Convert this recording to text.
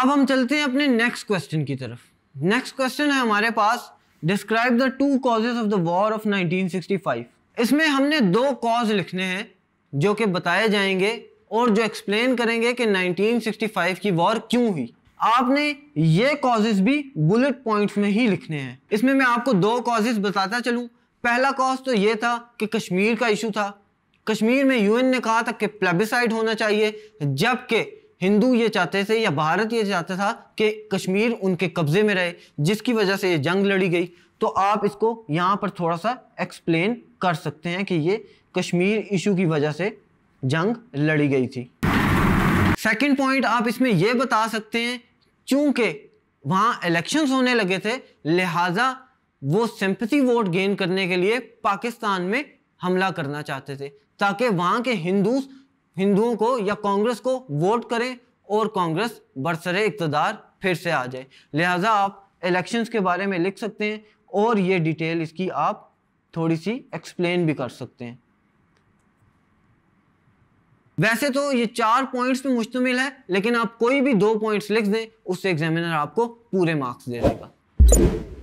अब हम चलते हैं अपने नेक्स्ट क्वेश्चन की तरफ नेक्स्ट क्वेश्चन है हमारे पास describe the two causes of the war of 1965 इसमें हमने दो कॉज लिखने हैं जो कि बताए जाएंगे और जो एक्सप्लेन करेंगे कि 1965 की वॉर क्यों हुई आपने ये कॉजेज भी बुलेट पॉइंट्स में ही लिखने हैं इसमें मैं आपको दो कॉजेज बताता चलूँ पहला कॉज तो ये था कि कश्मीर का इशू था कश्मीर में यूएन ने कहा था कि प्लेबिसाइड होना चाहिए जबकि हिंदू ये चाहते थे या भारत ये चाहता था कि कश्मीर उनके कब्ज़े में रहे जिसकी वजह से ये जंग लड़ी गई तो आप इसको यहाँ पर थोड़ा सा एक्सप्लेन कर सकते हैं कि ये कश्मीर इशू की वजह से जंग लड़ी गई थी सेकंड पॉइंट आप इसमें यह बता सकते हैं क्योंकि वहाँ इलेक्शंस होने लगे थे लिहाजा वो सिंपथी वोट गेन करने के लिए पाकिस्तान में हमला करना चाहते थे ताकि वहाँ के हिंदू हिंदुओं को या कांग्रेस को वोट करें और कांग्रेस बरसरे इकतदार फिर से आ जाए लिहाजा आप इलेक्शंस के बारे में लिख सकते हैं और ये डिटेल इसकी आप थोड़ी सी एक्सप्लेन भी कर सकते हैं वैसे तो ये चार पॉइंट्स में तो मुश्तमिल है लेकिन आप कोई भी दो पॉइंट्स लिख दें उससे एग्जामिनर आपको पूरे मार्क्स दे देगा